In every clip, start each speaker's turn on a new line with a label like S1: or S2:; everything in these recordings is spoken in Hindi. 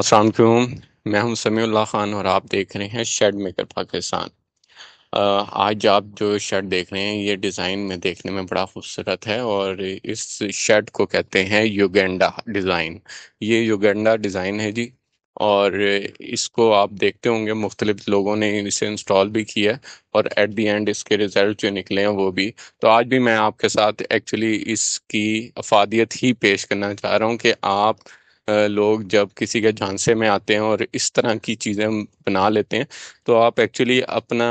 S1: असल मैं हूं समीउल्ला ख़ान और आप देख रहे हैं शेड मेकर पाकिस्तान आज आप जो शेड देख रहे हैं ये डिज़ाइन में देखने में बड़ा खूबसूरत है और इस शेड को कहते हैं युगेंडा डिज़ाइन ये युगेंडा डिज़ाइन है जी और इसको आप देखते होंगे मुख्तलिफ लोगों ने इसे इंस्टॉल भी किया और एट दी एंड इसके रिज़ल्ट जो निकले हैं वो भी तो आज भी मैं आपके साथ एक्चुअली इसकी अफादियत ही पेश करना चाह रहा हूँ कि आप लोग जब किसी के झांसे में आते हैं और इस तरह की चीज़ें बना लेते हैं तो आप एक्चुअली अपना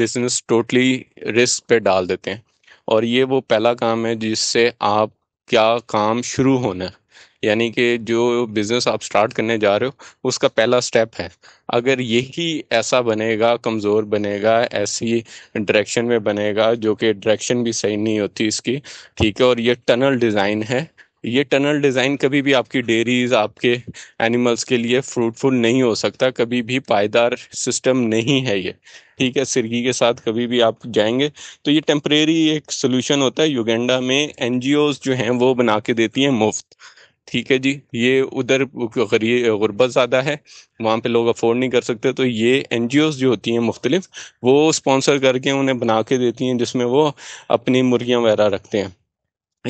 S1: बिजनेस टोटली रिस्क पे डाल देते हैं और ये वो पहला काम है जिससे आप क्या काम शुरू होना है यानी कि जो बिज़नेस आप स्टार्ट करने जा रहे हो उसका पहला स्टेप है अगर यही ऐसा बनेगा कमज़ोर बनेगा ऐसी डायरेक्शन में बनेगा जो कि डायरेक्शन भी सही नहीं होती इसकी ठीक है और ये टनल डिज़ाइन है ये टनल डिज़ाइन कभी भी आपकी डेरीज़ आपके एनिमल्स के लिए फ्रूटफुल नहीं हो सकता कभी भी पायदार सिस्टम नहीं है ये ठीक है सिरगी के साथ कभी भी आप जाएंगे तो ये टेम्परेरी एक सोल्यूशन होता है युगेंडा में एन जो हैं वो बना के देती हैं मुफ्त ठीक है जी ये उधर गरीब ज़्यादा है वहाँ पे लोग अफोर्ड नहीं कर सकते तो ये एन जो होती हैं मुख्तलिफ वो स्पॉन्सर करके उन्हें बना के देती हैं जिसमें वो अपनी मुर्गियाँ वगैरह रखते हैं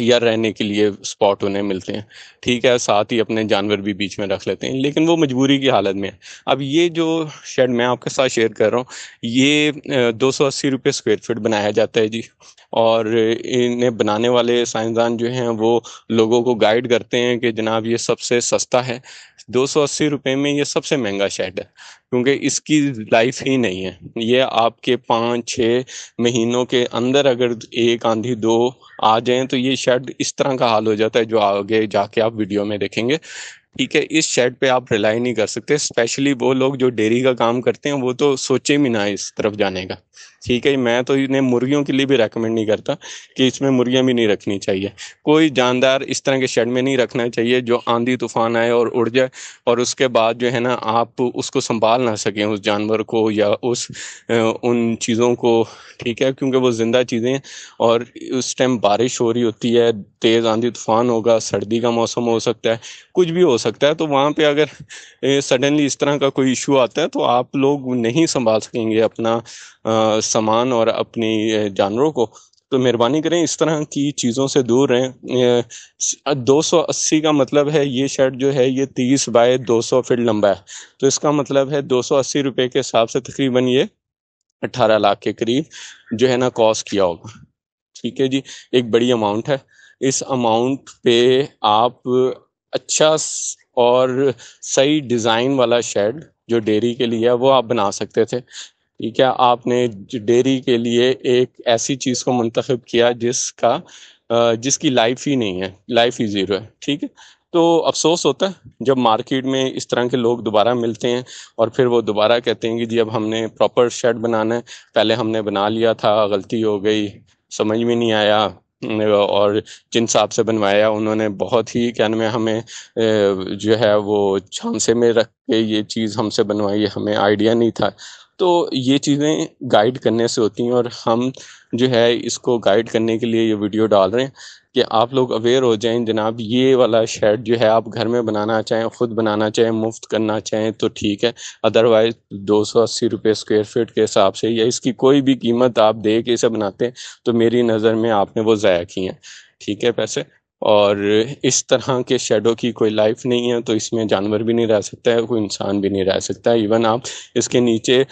S1: या रहने के लिए स्पॉट उन्हें मिलते हैं ठीक है साथ ही अपने जानवर भी बीच में रख लेते हैं लेकिन वो मजबूरी की हालत में है अब ये जो शेड मैं आपके साथ शेयर कर रहा हूँ ये दो सौ अस्सी रुपये स्क्वेयर फीट बनाया जाता है जी और इन्हें बनाने वाले साइंसदान जो हैं वो लोगों को गाइड करते हैं कि जनाब ये सबसे सस्ता है दो सौ अस्सी रुपये में ये सबसे महंगा शेड है क्योंकि इसकी लाइफ ही नहीं है ये आपके पाँच छः महीनों के अंदर अगर एक आंधी दो आ जाए तो ये शायद इस तरह का हाल हो जाता है जो आगे जाके आप वीडियो में देखेंगे ठीक है इस शेड पे आप रिलाई नहीं कर सकते स्पेशली वो लोग जो डेयरी का काम करते हैं वो तो सोचे भी ना इस तरफ जाने का ठीक है मैं तो इन्हें मुर्गियों के लिए भी रेकमेंड नहीं करता कि इसमें मुर्गियाँ भी नहीं रखनी चाहिए कोई जानदार इस तरह के शेड में नहीं रखना चाहिए जो आंधी तूफान आए और उड़ जाए और उसके बाद जो है ना आप उसको संभाल ना सकें उस जानवर को या उस उन चीज़ों को ठीक है क्योंकि वो ज़िंदा चीज़ें हैं और उस टाइम बारिश हो रही होती है तेज़ आंधी तूफान होगा सर्दी का मौसम हो सकता है कुछ भी हो सकता है तो वहाँ पे अगर सडनली इस तरह का कोई इशू आता है तो आप लोग नहीं संभाल सकेंगे अपना सामान और अपनी जानवरों को तो मेहरबानी करें इस तरह की चीज़ों से दूर रहें 280 का मतलब है ये शर्ट जो है ये 30 बाय 200 फीट लंबा है तो इसका मतलब है 280 रुपए के हिसाब से तकरीबन ये 18 लाख के करीब जो है ना कॉस्ट किया होगा ठीक है जी एक बड़ी अमाउंट है इस अमाउंट पे आप अच्छा और सही डिज़ाइन वाला शेड जो डेयरी के लिए है वो आप बना सकते थे ठीक है आपने डेयरी के लिए एक ऐसी चीज़ को मंतखब किया जिसका जिसकी लाइफ ही नहीं है लाइफ ही ज़ीरो है ठीक है तो अफसोस होता है जब मार्केट में इस तरह के लोग दोबारा मिलते हैं और फिर वो दोबारा कहते हैं कि जी अब हमने प्रॉपर शेड बनाना है पहले हमने बना लिया था गलती हो गई समझ में नहीं आया और जिन साहब से बनवाया उन्होंने बहुत ही क्या नाम है हमें जो है वो झांसे में रख के ये चीज़ हमसे बनवाई हमें आइडिया नहीं था तो ये चीज़ें गाइड करने से होती हैं और हम जो है इसको गाइड करने के लिए ये वीडियो डाल रहे हैं कि आप लोग अवेयर हो जाएं जनाब ये वाला शेड जो है आप घर में बनाना चाहें ख़ुद बनाना चाहें मुफ्त करना चाहें तो ठीक है अदरवाइज़ दो सौ अस्सी रुपये स्क्वेयर फीट के हिसाब से या इसकी कोई भी कीमत आप दे के इसे बनाते हैं तो मेरी नज़र में आपने वो ज़ाया की हैं ठीक है पैसे और इस तरह के शेडो की कोई लाइफ नहीं है तो इसमें जानवर भी नहीं रह सकता है कोई इंसान भी नहीं रह सकता है इवन आप इसके नीचे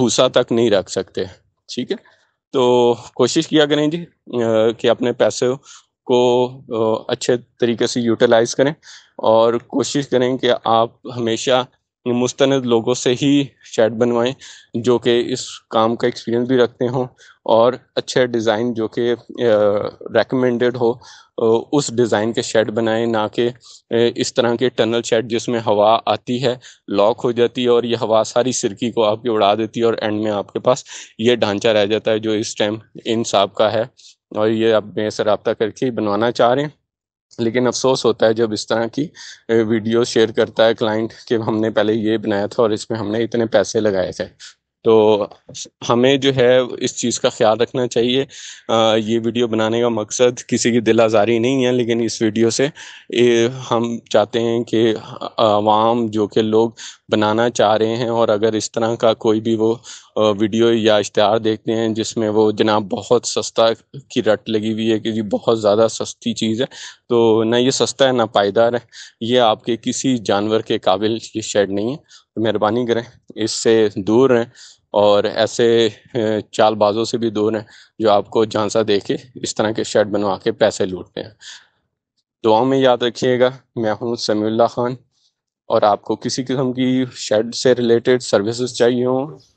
S1: भूसा तक नहीं रख सकते ठीक है तो कोशिश किया करें जी कि अपने पैसे को अच्छे तरीके से यूटिलाइज करें और कोशिश करें कि आप हमेशा मुस्तंद लोगों से ही शर्ट बनवाएं जो कि इस काम का एक्सपीरियंस भी रखते हों और अच्छे डिज़ाइन जो कि रेकमेंडेड हो उस डिज़ाइन के शेड बनाएं ना कि इस तरह के टनल शेड जिसमें हवा आती है लॉक हो जाती है और यह हवा सारी सिरकी को आपकी उड़ा देती है और एंड में आपके पास ये ढांचा रह जाता है जो इस टाइम इन साहब का है और ये आप मेरे से रबता करके बनवाना चाह रहे हैं लेकिन अफसोस होता है जब इस तरह की वीडियो शेयर करता है क्लाइंट कि हमने पहले ये बनाया था और इसमें हमने इतने पैसे लगाए थे तो हमें जो है इस चीज़ का ख्याल रखना चाहिए आ, ये वीडियो बनाने का मकसद किसी की दिल आज़ारी नहीं है लेकिन इस वीडियो से ए, हम चाहते हैं कि आवाम जो कि लोग बनाना चाह रहे हैं और अगर इस तरह का कोई भी वो वीडियो या इश्तहार देखते हैं जिसमें वो जनाब बहुत सस्ता की रट लगी हुई है कि जी बहुत ज़्यादा सस्ती चीज़ है तो ना ये सस्ता है ना पायदार है ये आपके किसी जानवर के काबिल ये शेड नहीं है मेहरबानी करें इससे दूर रहें और ऐसे चालबाजों से भी दूर रहें जो आपको झांसा दे के इस तरह के शर्ट बनवा के पैसे लूटते हैं दुआओं में याद रखिएगा मैं हूँ समीउल्ला खान और आपको किसी किस्म की शर्ट से रिलेटेड सर्विसेज चाहिए हों